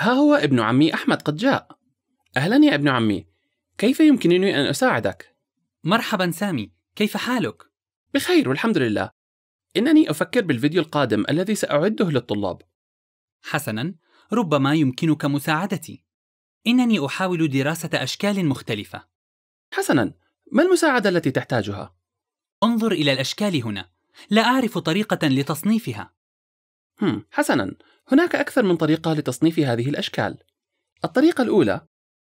ها هو ابن عمي أحمد قد جاء أهلا يا ابن عمي كيف يمكنني أن أساعدك؟ مرحبا سامي كيف حالك؟ بخير والحمد لله إنني أفكر بالفيديو القادم الذي سأعده للطلاب حسنا ربما يمكنك مساعدتي إنني أحاول دراسة أشكال مختلفة حسنا ما المساعدة التي تحتاجها؟ انظر إلى الأشكال هنا لا أعرف طريقة لتصنيفها هم حسنا هناك أكثر من طريقة لتصنيف هذه الأشكال الطريقة الأولى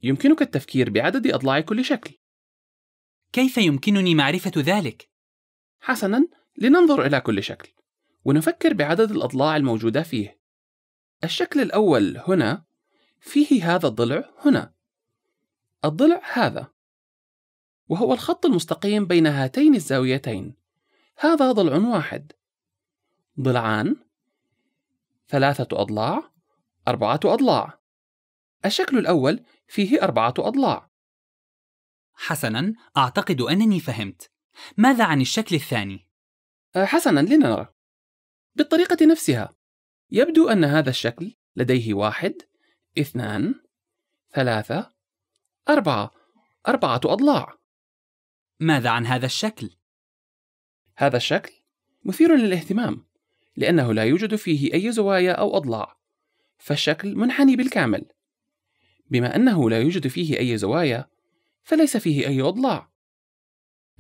يمكنك التفكير بعدد أضلاع كل شكل كيف يمكنني معرفة ذلك؟ حسنا لننظر إلى كل شكل ونفكر بعدد الأضلاع الموجودة فيه الشكل الأول هنا فيه هذا الضلع هنا الضلع هذا وهو الخط المستقيم بين هاتين الزاويتين هذا ضلع واحد ضلعان ثلاثة أضلاع، أربعة أضلاع. الشكل الأول فيه أربعة أضلاع. حسناً، أعتقد أنني فهمت. ماذا عن الشكل الثاني؟ أه، حسناً، لنرى. بالطريقة نفسها، يبدو أن هذا الشكل لديه واحد، اثنان، ثلاثة، أربعة، أربعة أضلاع. ماذا عن هذا الشكل؟ هذا الشكل مثير للاهتمام لأنه لا يوجد فيه أي زوايا أو أضلاع، فالشكل منحني بالكامل. بما أنه لا يوجد فيه أي زوايا، فليس فيه أي أضلاع.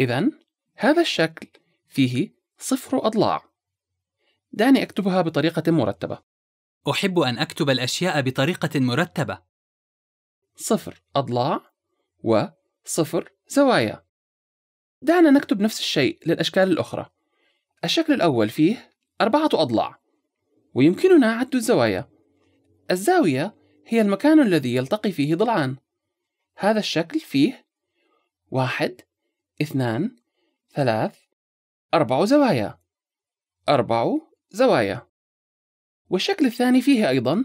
إذا هذا الشكل فيه صفر أضلاع. دعني أكتبها بطريقة مرتبة. أحب أن أكتب الأشياء بطريقة مرتبة. صفر أضلاع وصفر زوايا. دعنا نكتب نفس الشيء للأشكال الأخرى. الشكل الأول فيه أربعة أضلاع ويمكننا عد الزوايا الزاوية هي المكان الذي يلتقي فيه ضلعان هذا الشكل فيه واحد اثنان ثلاث أربع زوايا أربع زوايا والشكل الثاني فيه أيضا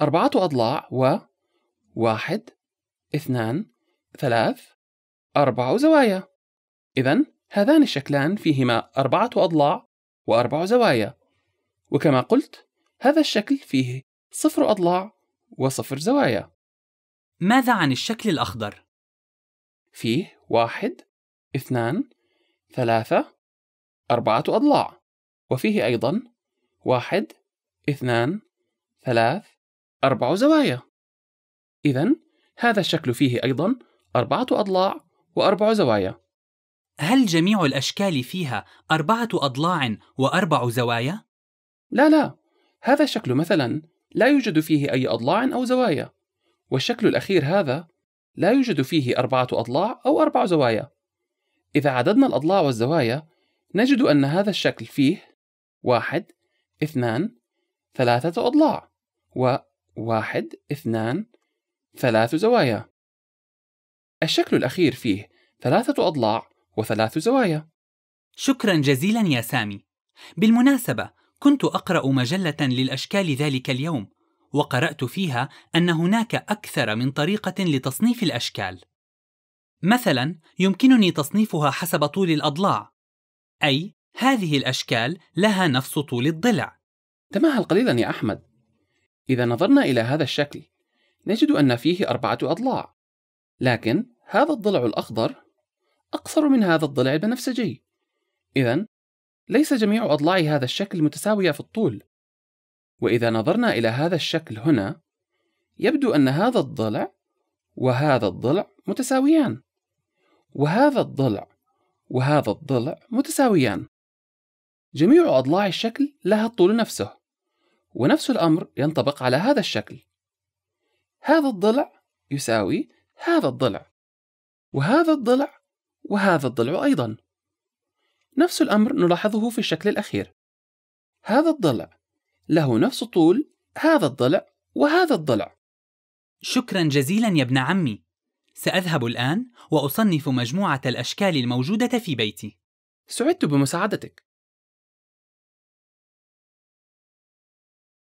أربعة أضلاع و واحد اثنان ثلاث أربع زوايا إذا هذان الشكلان فيهما أربعة أضلاع وأربع زوايا وكما قلت هذا الشكل فيه صفر أضلاع وصفر زوايا ماذا عن الشكل الأخضر؟ فيه واحد اثنان ثلاثة أربعة أضلاع وفيه أيضا واحد اثنان ثلاث أربع زوايا إذا هذا الشكل فيه أيضا أربعة أضلاع وأربع زوايا هل جميع الأشكال فيها أربعة أضلاع وأربع زوايا؟ لا لا، هذا الشكل مثلا لا يوجد فيه أي أضلاع أو زوايا، والشكل الأخير هذا لا يوجد فيه أربعة أضلاع أو أربع زوايا. إذا عددنا الأضلاع والزوايا نجد أن هذا الشكل فيه واحد اثنان ثلاثة أضلاع وواحد اثنان ثلاث زوايا الشكل الأخير فيه ثلاثة أضلاع وثلاث زوايا شكرا جزيلا يا سامي بالمناسبة كنت أقرأ مجلة للأشكال ذلك اليوم وقرأت فيها أن هناك أكثر من طريقة لتصنيف الأشكال مثلا يمكنني تصنيفها حسب طول الأضلاع أي هذه الأشكال لها نفس طول الضلع تمهل قليلا يا أحمد إذا نظرنا إلى هذا الشكل نجد أن فيه أربعة أضلاع لكن هذا الضلع الأخضر أقصر من هذا الضلع البنفسجي إذا ليس جميع أضلاع هذا الشكل متساوية في الطول وإذا نظرنا إلى هذا الشكل هنا يبدو أن هذا الضلع وهذا الضلع متساويان وهذا الضلع وهذا الضلع متساويان جميع أضلاع الشكل لها الطول نفسه ونفس الأمر ينطبق على هذا الشكل هذا الضلع يساوي هذا الضلع وهذا الضلع وهذا الضلع أيضا نفس الأمر نلاحظه في الشكل الأخير هذا الضلع له نفس طول هذا الضلع وهذا الضلع شكرا جزيلا يا ابن عمي سأذهب الآن وأصنف مجموعة الأشكال الموجودة في بيتي سعدت بمساعدتك